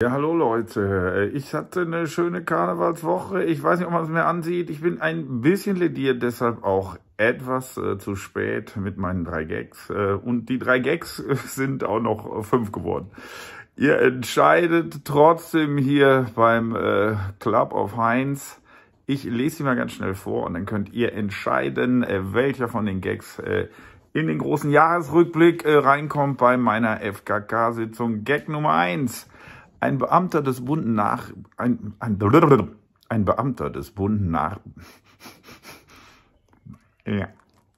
Ja, hallo Leute. Äh, ich hatte eine schöne Karnevalswoche. Ich weiß nicht, ob man es mir ansieht. Ich bin ein bisschen lediert, deshalb auch etwas äh, zu spät mit meinen drei Gags. Äh, und die drei Gags sind auch noch fünf geworden. Ihr entscheidet trotzdem hier beim äh, Club of Heinz. Ich lese sie mal ganz schnell vor und dann könnt ihr entscheiden, äh, welcher von den Gags äh, in den großen Jahresrückblick reinkommt bei meiner FKK-Sitzung. Gag Nummer eins. Ein Beamter des Bundes nach... Ein, ein, ein Beamter des Bundes nach... ja.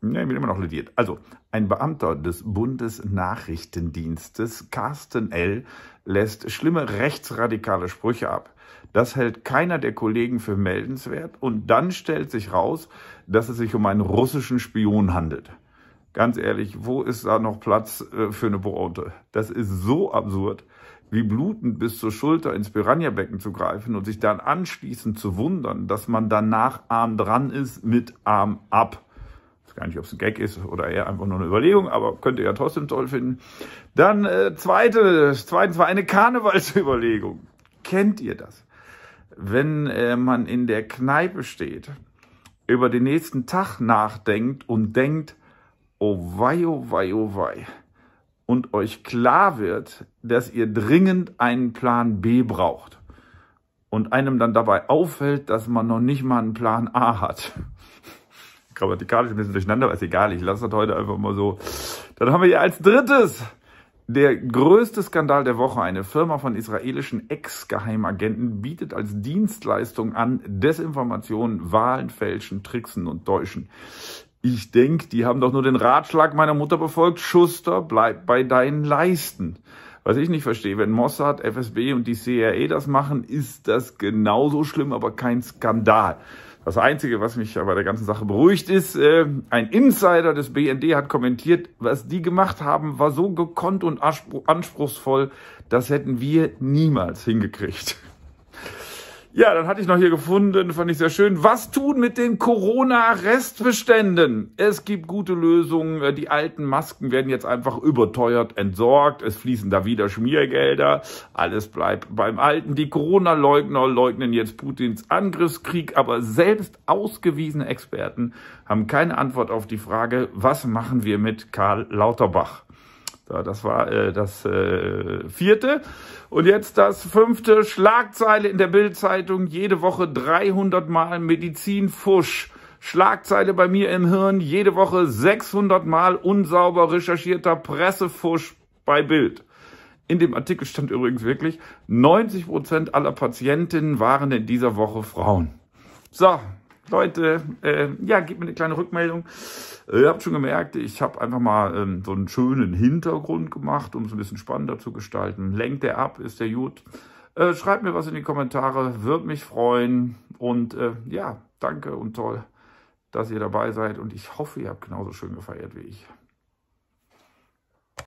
Ja, bin immer noch lediert. Also, ein Beamter des Bundesnachrichtendienstes, Carsten L., lässt schlimme rechtsradikale Sprüche ab. Das hält keiner der Kollegen für meldenswert und dann stellt sich raus, dass es sich um einen russischen Spion handelt. Ganz ehrlich, wo ist da noch Platz äh, für eine Bronte? Das ist so absurd, wie blutend bis zur Schulter ins Piranha-Becken zu greifen und sich dann anschließend zu wundern, dass man danach Arm dran ist mit Arm ab. Ich weiß gar nicht, ob es ein Gag ist oder eher einfach nur eine Überlegung, aber könnt ihr ja trotzdem toll finden. Dann äh, zweite, zweitens war eine Karnevalsüberlegung. Kennt ihr das? Wenn äh, man in der Kneipe steht, über den nächsten Tag nachdenkt und denkt, oh wei, oh wei, oh wei, und euch klar wird, dass ihr dringend einen Plan B braucht und einem dann dabei auffällt, dass man noch nicht mal einen Plan A hat. Grammatikalisch ein bisschen durcheinander, aber ist egal, ich lasse das heute einfach mal so. Dann haben wir hier als drittes der größte Skandal der Woche. Eine Firma von israelischen Ex-Geheimagenten bietet als Dienstleistung an Desinformationen, Wahlen fälschen, tricksen und täuschen. Ich denke, die haben doch nur den Ratschlag meiner Mutter befolgt, Schuster, bleib bei deinen Leisten. Was ich nicht verstehe, wenn Mossad, FSB und die CIA e das machen, ist das genauso schlimm, aber kein Skandal. Das Einzige, was mich bei der ganzen Sache beruhigt, ist, äh, ein Insider des BND hat kommentiert, was die gemacht haben, war so gekonnt und anspruchsvoll, das hätten wir niemals hingekriegt. Ja, dann hatte ich noch hier gefunden, fand ich sehr schön. Was tun mit den Corona-Restbeständen? Es gibt gute Lösungen. Die alten Masken werden jetzt einfach überteuert entsorgt. Es fließen da wieder Schmiergelder. Alles bleibt beim Alten. Die Corona-Leugner leugnen jetzt Putins Angriffskrieg. Aber selbst ausgewiesene Experten haben keine Antwort auf die Frage, was machen wir mit Karl Lauterbach? Das war äh, das äh, vierte. Und jetzt das fünfte. Schlagzeile in der Bildzeitung. Jede Woche 300 Mal Medizinfusch. Schlagzeile bei mir im Hirn. Jede Woche 600 Mal unsauber recherchierter Pressefusch bei Bild. In dem Artikel stand übrigens wirklich, 90 Prozent aller Patientinnen waren in dieser Woche Frauen. So, Leute, äh, ja, gib mir eine kleine Rückmeldung. Äh, ihr habt schon gemerkt, ich habe einfach mal ähm, so einen schönen Hintergrund gemacht, um es ein bisschen spannender zu gestalten. Lenkt der ab, ist der gut. Äh, schreibt mir was in die Kommentare, würde mich freuen. Und äh, ja, danke und toll, dass ihr dabei seid. Und ich hoffe, ihr habt genauso schön gefeiert wie ich.